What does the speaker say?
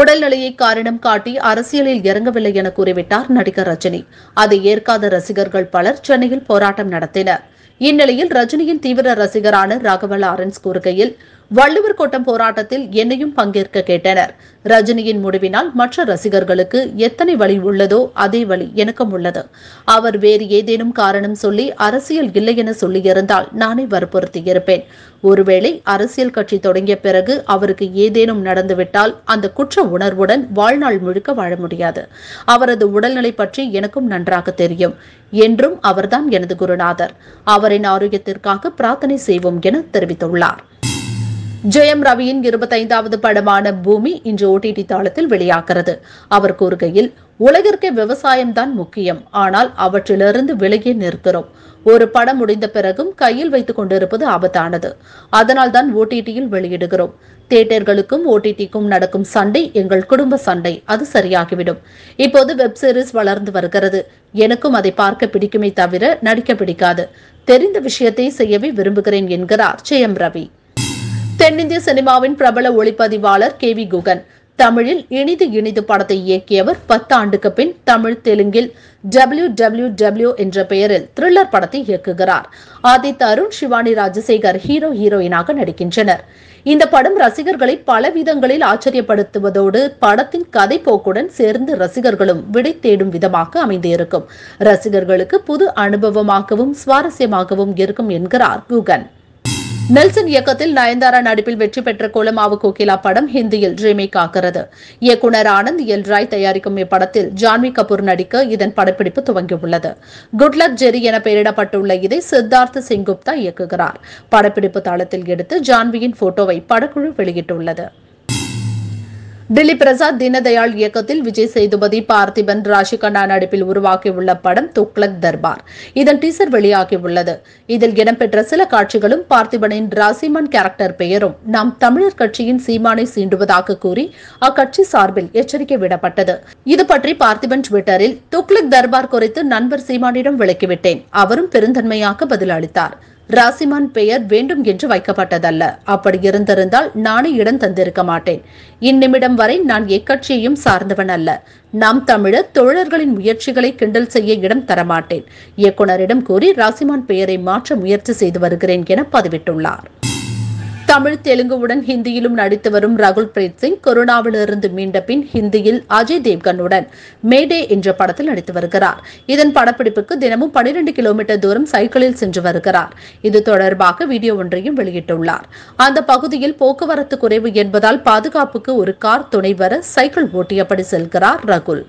உடல்நிலையை காரணம் காட்டி அரசியலில் இறங்கவில்லை என கூறிவிட்டார் நடிகர் ரஜினி அதை ஏற்காத ரசிகர்கள் பலர் சென்னையில் போராட்டம் நடத்தினர் இந்நிலையில் ரஜினியின் தீவிர ரசிகரான ராகவ லாரன்ஸ் கூறுகையில் வள்ளுவர் கோட்டம் போராட்டத்தில் என்னையும் பங்கேற்க கேட்டனர் ரஜினியின் முடிவினால் மற்ற ரசிகர்களுக்கு எத்தனை வழி உள்ளதோ அதே வழி எனக்கும் உள்ளது அவர் வேறு ஏதேனும் காரணம் சொல்லி அரசியல் இல்லை என சொல்லியிருந்தால் நானே வற்புறுத்தியிருப்பேன் ஒருவேளை அரசியல் கட்சி தொடங்கிய பிறகு அவருக்கு ஏதேனும் நடந்துவிட்டால் அந்த குற்ற உணர்வுடன் வாழ்நாள் முழுக்க வாழ முடியாது அவரது உடல்நிலை பற்றி எனக்கும் நன்றாக தெரியும் என்றும் அவர்தான் எனது குருநாதர் அவரின் ஆரோக்கியத்திற்காக பிரார்த்தனை செய்வோம் என தெரிவித்துள்ளார் ஜெயம் ரவியின் இருபத்தைந்தாவது படமான பூமி இன்று ஓடிடி தாளத்தில் வெளியாகிறது அவர் கூறுகையில் உலகிற்கு தான் முக்கியம் ஆனால் அவற்றிலிருந்து விலகியே நிற்கிறோம் ஒரு படம் முடிந்த பிறகும் கையில் வைத்துக் கொண்டிருப்பது ஆபத்தானது அதனால் தான் ஓடிடியில் வெளியிடுகிறோம் தியேட்டர்களுக்கும் ஓடிடிக்கும் நடக்கும் சண்டை எங்கள் குடும்ப சண்டை அது சரியாகிவிடும் இப்போது வெப் சீரிஸ் வளர்ந்து வருகிறது எனக்கும் அதை பார்க்க பிடிக்குமே தவிர நடிக்க பிடிக்காது தெரிந்த விஷயத்தை செய்யவே விரும்புகிறேன் என்கிறார் ஜெயம் ரவி தென்னிந்திய சினிமாவின் பிரபல ஒளிப்பதிவாளர் கே வி குகன் தமிழில் இனிது இனிது படத்தை இயக்கியவர் பத்து ஆண்டுக்கு பின் தமிழ் தெலுங்கில் டபிள்யூ டபிள்யூ டபிள்யூ என்ற பெயரில் த்ரில்லர் படத்தை இயக்குகிறார் ஆதித் அருண் சிவானி ராஜசேகர் ஹீரோ ஹீரோயினாக நடிக்கின்றனர் இந்த படம் ரசிகர்களை பல விதங்களில் ஆச்சரியப்படுத்துவதோடு படத்தின் கதை போக்குடன் சேர்ந்து ரசிகர்களும் விடை தேடும் விதமாக அமைந்திருக்கும் ரசிகர்களுக்கு புது அனுபவமாகவும் சுவாரஸ்யமாகவும் இருக்கும் என்கிறார் குகன் நெல்சன் இயக்கத்தில் நயன்தாரா நடிப்பில் வெற்றி பெற்ற கோலமாவு கோகிலா படம் ஹிந்தியில் ரீமேக் ஆகிறது இயக்குநர் ஆனந்த் எல் ராய் தயாரிக்கும் இப்படத்தில் ஜான்வி கபூர் நடிக்க இதன் படப்பிடிப்பு துவங்கியுள்ளது குட்லக் ஜெரி என பெயரிடப்பட்டுள்ள இதை சித்தார்த் சிங் குப்தா இயக்குகிறார் படப்பிடிப்பு தளத்தில் எடுத்து ஜான்வியின் போட்டோவை படக்குழு வெளியிட்டுள்ளது டெல்லி பிரசாத் தீனதயாள் இயக்கத்தில் விஜய் சேதுபதி பார்த்திபன் ராஷிகண்ணா நடிப்பில் உருவாக்கியுள்ள படம் துக்ளக் தர்பார் இதன் டீசர் வெளியாகியுள்ளது இதில் இடம்பெற்ற சில காட்சிகளும் பார்த்திபனின் ராசிமன் கேரக்டர் பெயரும் நாம் தமிழர் கட்சியின் சீமானை சீண்டுவதாக கூறி அக்கட்சி சார்பில் எச்சரிக்கை விடப்பட்டது இது பற்றி பார்த்திபன் ட்விட்டரில் துக்ளக் தர்பார் குறித்து நண்பர் சீமானிடம் விளக்கிவிட்டேன் அவரும் பெருந்தன்மையாக பதிலளித்தார் ராசிமான் பெயர் வேண்டும் என்று வைக்கப்பட்டதல்ல அப்படி இருந்திருந்தால் நானே இடம் தந்திருக்க மாட்டேன் இந்நிமிடம் வரை நான் எக்கட்சியையும் சார்ந்தவன் அல்ல நாம் தமிழர் தோழர்களின் முயற்சிகளை கிண்டல் செய்ய இடம் தரமாட்டேன் இயக்குநரிடம் கூறி ராசிமான் பெயரை மாற்ற முயற்சி செய்து வருகிறேன் என பதிவிட்டுள்ளார் தமிழ் தெலுங்குவுடன் ஹிந்தியிலும் நடித்து வரும் ரகுல் பிரீத் சிங் கொரோனாவிலிருந்து மீண்ட பின் ஹிந்தியில் அஜய் தேவ்கனுடன் மேடே என்ற படத்தில் நடித்து வருகிறார் இதன் படப்பிடிப்புக்கு தினமும் பனிரெண்டு கிலோமீட்டர் தூரம் சைக்கிளில் சென்று வருகிறார் இது தொடர்பாக வீடியோ ஒன்றையும் வெளியிட்டுள்ளார் அந்த பகுதியில் போக்குவரத்து குறைவு என்பதால் பாதுகாப்புக்கு ஒரு கார் துணை வர சைக்கிள் ஓட்டியபடி செல்கிறார் ரகுல்